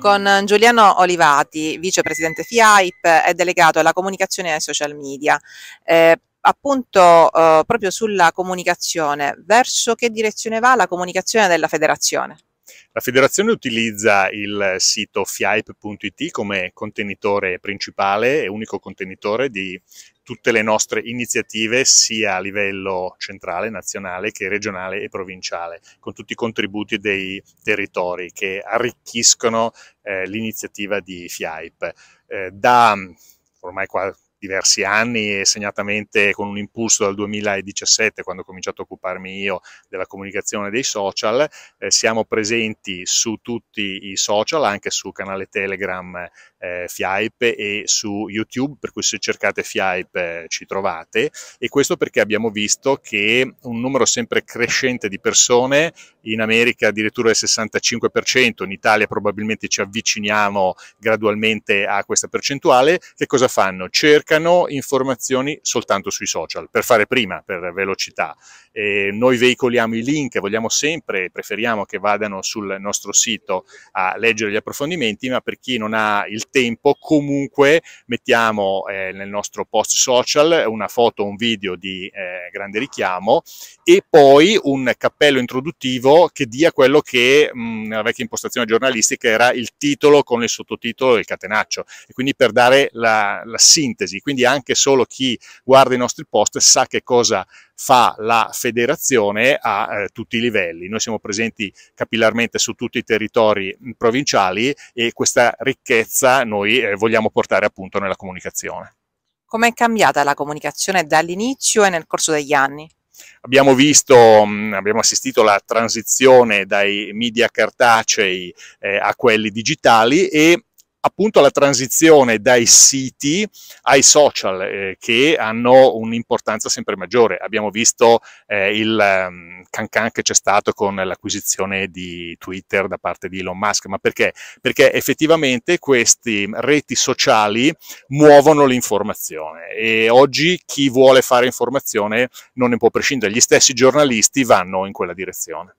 con Giuliano Olivati, vicepresidente FIAIP è delegato alla comunicazione e ai social media. Eh, appunto eh, proprio sulla comunicazione, verso che direzione va la comunicazione della federazione? La federazione utilizza il sito fiaip.it come contenitore principale e unico contenitore di tutte le nostre iniziative sia a livello centrale, nazionale che regionale e provinciale, con tutti i contributi dei territori che arricchiscono eh, l'iniziativa di FIAIP. Eh, da ormai quasi diversi anni e segnatamente con un impulso dal 2017 quando ho cominciato a occuparmi io della comunicazione dei social, eh, siamo presenti su tutti i social, anche sul canale Telegram eh, FIAIP e su YouTube, per cui se cercate FIAIP eh, ci trovate e questo perché abbiamo visto che un numero sempre crescente di persone, in America addirittura il 65%, in Italia probabilmente ci avviciniamo gradualmente a questa percentuale, che cosa fanno? Cercano cercano informazioni soltanto sui social, per fare prima, per velocità, eh, noi veicoliamo i link, vogliamo sempre, preferiamo che vadano sul nostro sito a leggere gli approfondimenti, ma per chi non ha il tempo comunque mettiamo eh, nel nostro post social una foto, un video di eh, grande richiamo e poi un cappello introduttivo che dia quello che mh, mm, nella vecchia impostazione giornalistica era il titolo con il sottotitolo del catenaccio e quindi per dare la, la sintesi, quindi anche solo chi guarda i nostri post sa che cosa fa la federazione a eh, tutti i livelli. Noi siamo presenti capillarmente su tutti i territori provinciali e questa ricchezza noi eh, vogliamo portare appunto nella comunicazione. Com'è cambiata la comunicazione dall'inizio e nel corso degli anni? Abbiamo visto, abbiamo assistito alla transizione dai media cartacei eh, a quelli digitali e appunto la transizione dai siti ai social eh, che hanno un'importanza sempre maggiore. Abbiamo visto eh, il um, ehm, cancan che c'è stato con l'acquisizione di Twitter da parte di Elon Musk, ma perché? Perché effettivamente queste reti sociali muovono l'informazione e oggi chi vuole fare informazione non ne può prescindere, gli stessi giornalisti vanno in quella direzione.